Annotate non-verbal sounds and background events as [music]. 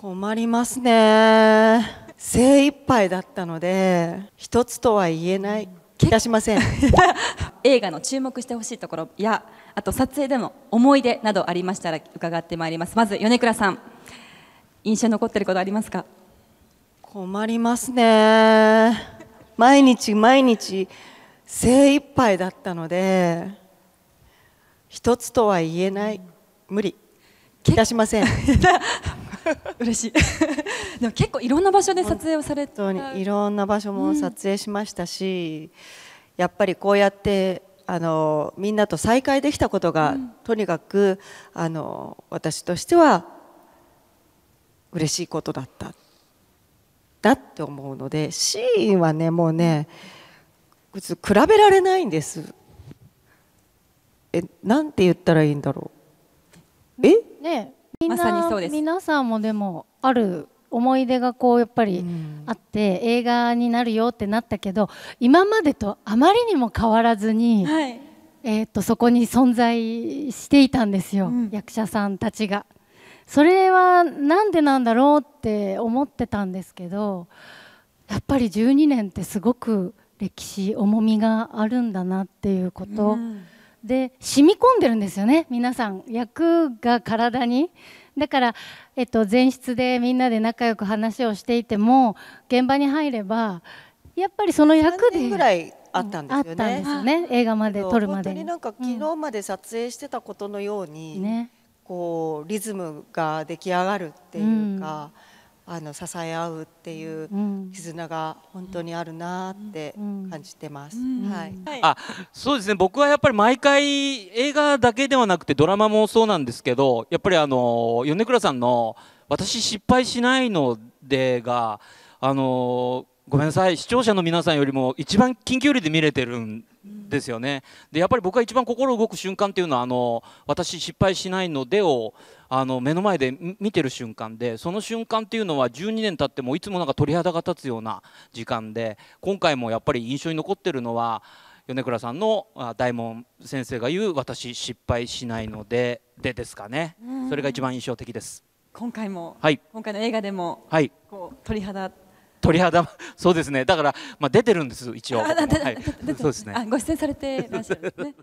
困りますね精一杯だったので一つとは言えない気がしません [laughs] 映画の注目してほしいところやあと撮影での思い出などありましたら伺ってまいりますまず米倉さん印象に残ってることありますか困りますね毎日毎日精一杯だったので一つとは言えない無理気がしません [laughs] [laughs] 嬉しい [laughs] でも結構いろんな場所で撮影をされていろんな場所も撮影しましたし、うん、やっぱりこうやってあのみんなと再会できたことが、うん、とにかくあの私としては嬉しいことだっただって思うのでシーンはねもうね比べられないんですえなんて言ったらいいんだろうえねさにそうです皆さんもでもある思い出がこうやっぱりあって、映画になるよってなったけど今までとあまりにも変わらずに、はい、えー、とそこに存在していたんですよ、うん、役者さんたちが。それはなんでなんだろうって思ってたんですけどやっぱり12年ってすごく歴史重みがあるんだなっていうこと、うん、で染み込んでるんですよね皆さん役が体にだから、えっと、前室でみんなで仲良く話をしていても現場に入ればやっぱりその役で。ぐらいあったんですよね。よね映画まで撮るまで。本当になんか昨日まで撮影してたことのように、うんね、こうリズムが出来上がるっていうか。うんあの支え合うっていう絆が本当にあるなって感じてます、はい、あそうですね僕はやっぱり毎回映画だけではなくてドラマもそうなんですけどやっぱりあの米倉さんの「私失敗しないのでが」あのごめんなさい視聴者の皆さんよりも一番近距離で見れてるんですよねでやっぱり僕が一番心動く瞬間っていうのはあの私失敗しないのでをあの目の前で見てる瞬間でその瞬間っていうのは12年経ってもいつもなんか鳥肌が立つような時間で今回もやっぱり印象に残ってるのは米倉さんの大門先生が言う「私失敗しないので」でですかねそれが一番印象的です今回も、はい、今回の映画でも、はい、こう鳥肌鳥肌そうですねだから、まあ、出てるんです一応、はい、そうですねご出演されてらっしゃるんですね